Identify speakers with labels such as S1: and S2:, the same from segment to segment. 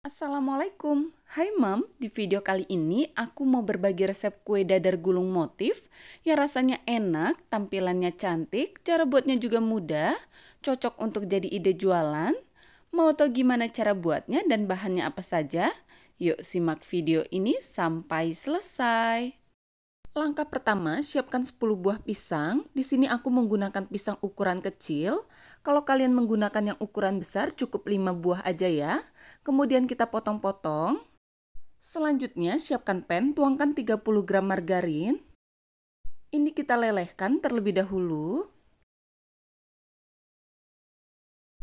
S1: Assalamualaikum, hai mam, Di video kali ini aku mau berbagi resep kue dadar gulung motif yang rasanya enak, tampilannya cantik, cara buatnya juga mudah, cocok untuk jadi ide jualan. Mau tau gimana cara buatnya dan bahannya apa saja? Yuk simak video ini sampai selesai. Langkah pertama, siapkan 10 buah pisang. Di sini aku menggunakan pisang ukuran kecil. Kalau kalian menggunakan yang ukuran besar, cukup 5 buah aja ya. Kemudian kita potong-potong. Selanjutnya, siapkan pan, tuangkan 30 gram
S2: margarin. Ini kita lelehkan terlebih dahulu.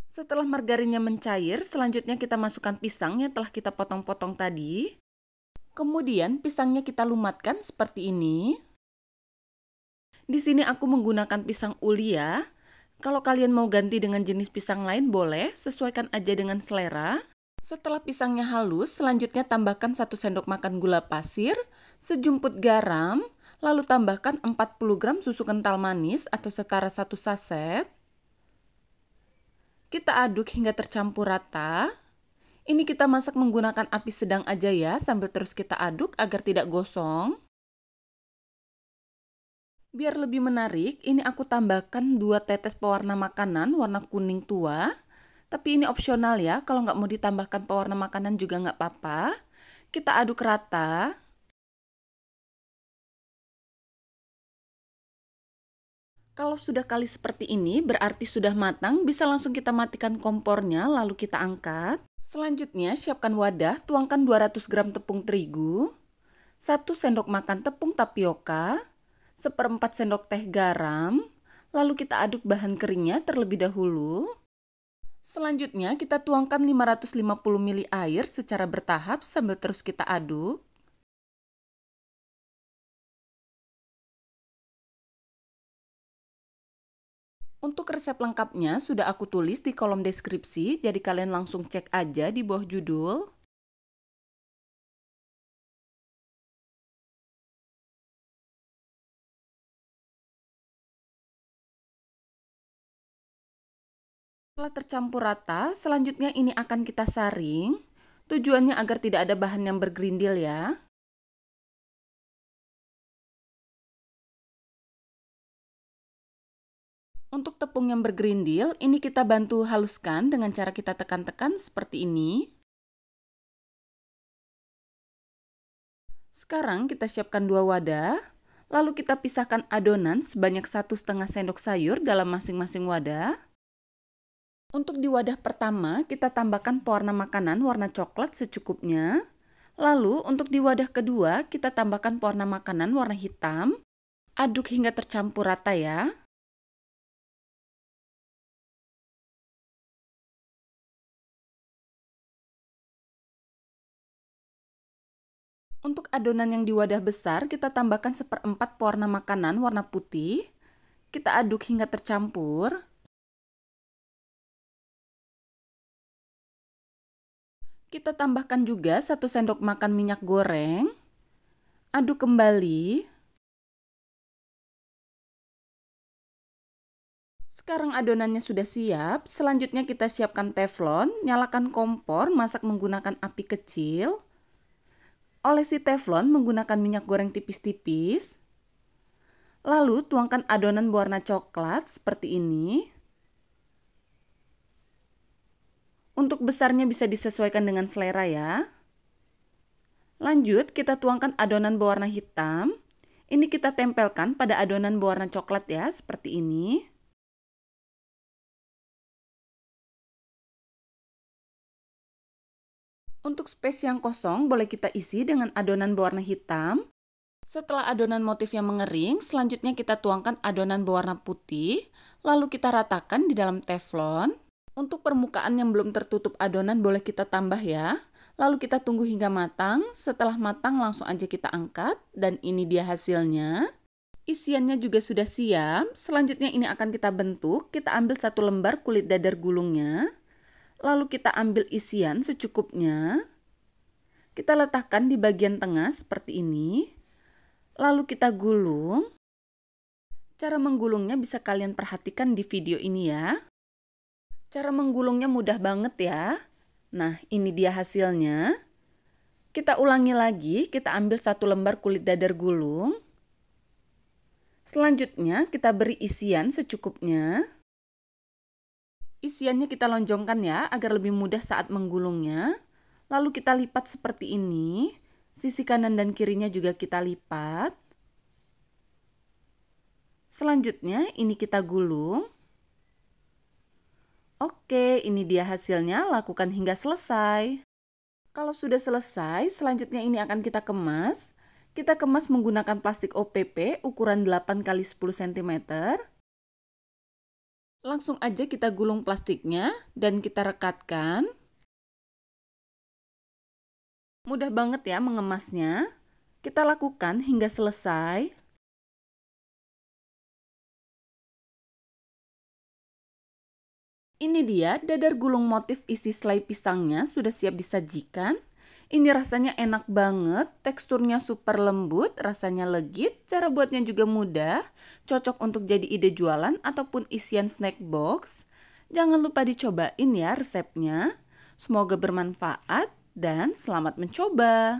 S2: Setelah margarinnya mencair, selanjutnya kita masukkan pisang
S1: yang telah kita potong-potong tadi. Kemudian pisangnya kita lumatkan seperti ini. Di sini aku menggunakan pisang uli ya. Kalau kalian mau ganti dengan jenis pisang lain boleh, sesuaikan aja dengan selera. Setelah pisangnya halus, selanjutnya tambahkan 1 sendok makan gula pasir, sejumput garam, lalu tambahkan 40 gram susu kental manis atau setara 1 saset. Kita aduk hingga tercampur rata. Ini kita masak menggunakan api sedang aja ya, sambil terus kita aduk agar tidak gosong. Biar lebih menarik, ini aku tambahkan 2 tetes pewarna makanan warna kuning tua. Tapi ini opsional ya, kalau nggak mau ditambahkan pewarna makanan
S2: juga nggak apa-apa. Kita aduk rata. Kalau sudah kali seperti ini, berarti
S1: sudah matang, bisa langsung kita matikan kompornya, lalu kita angkat. Selanjutnya, siapkan wadah, tuangkan 200 gram tepung terigu, 1 sendok makan tepung tapioka, 1 sendok teh garam, lalu kita aduk bahan keringnya terlebih dahulu. Selanjutnya, kita tuangkan 550 ml air
S3: secara bertahap sambil terus kita aduk. Untuk resep
S2: lengkapnya sudah aku tulis di kolom deskripsi, jadi kalian langsung cek aja di bawah judul.
S3: Setelah tercampur rata, selanjutnya ini akan kita saring. Tujuannya agar tidak ada bahan yang bergerindil ya. Untuk tepung yang
S2: bergerindil, ini kita bantu haluskan dengan cara kita tekan-tekan seperti ini. Sekarang kita siapkan dua wadah,
S1: lalu kita pisahkan adonan sebanyak satu setengah sendok sayur dalam masing-masing wadah. Untuk di wadah pertama, kita tambahkan pewarna makanan warna coklat secukupnya. Lalu untuk di wadah kedua, kita tambahkan pewarna makanan warna
S3: hitam. Aduk hingga tercampur rata ya. Untuk adonan yang di wadah besar, kita tambahkan
S2: seperempat pewarna makanan warna putih. Kita aduk hingga tercampur. Kita tambahkan juga satu sendok makan minyak goreng. Aduk kembali. Sekarang adonannya sudah siap. Selanjutnya kita siapkan teflon, nyalakan kompor, masak menggunakan
S1: api kecil. Olesi teflon menggunakan minyak goreng tipis-tipis. Lalu tuangkan adonan berwarna coklat seperti ini. Untuk besarnya bisa disesuaikan dengan selera ya. Lanjut kita tuangkan adonan berwarna hitam.
S3: Ini kita tempelkan pada adonan berwarna coklat ya, seperti ini. Untuk space yang kosong, boleh kita isi dengan adonan berwarna hitam. Setelah adonan
S1: motifnya mengering, selanjutnya kita tuangkan adonan berwarna putih, lalu kita ratakan di dalam teflon. Untuk permukaan yang belum tertutup adonan boleh kita tambah ya. Lalu kita tunggu hingga matang, setelah matang langsung aja kita angkat, dan ini dia hasilnya. Isiannya juga sudah siap, selanjutnya ini akan kita bentuk, kita ambil satu lembar kulit dadar gulungnya, Lalu kita ambil isian secukupnya. Kita letakkan di bagian tengah seperti ini. Lalu kita gulung. Cara menggulungnya bisa kalian perhatikan di video ini ya. Cara menggulungnya mudah banget ya. Nah, ini dia hasilnya. Kita ulangi lagi, kita ambil satu lembar kulit dadar gulung. Selanjutnya, kita beri isian secukupnya. Isiannya kita lonjongkan ya agar lebih mudah saat menggulungnya. Lalu kita lipat seperti ini. Sisi kanan dan kirinya juga kita lipat. Selanjutnya ini kita gulung. Oke, ini dia hasilnya. Lakukan hingga selesai. Kalau sudah selesai, selanjutnya ini akan kita kemas. Kita kemas menggunakan plastik OPP ukuran 8 x 10 cm. Langsung aja kita gulung plastiknya dan kita rekatkan.
S3: Mudah banget ya mengemasnya. Kita lakukan hingga selesai. Ini dia dadar gulung motif isi selai pisangnya sudah siap disajikan.
S1: Ini rasanya enak banget, teksturnya super lembut, rasanya legit, cara buatnya juga mudah, cocok untuk jadi ide jualan ataupun isian snack box.
S2: Jangan lupa dicobain ya resepnya. Semoga bermanfaat dan selamat mencoba.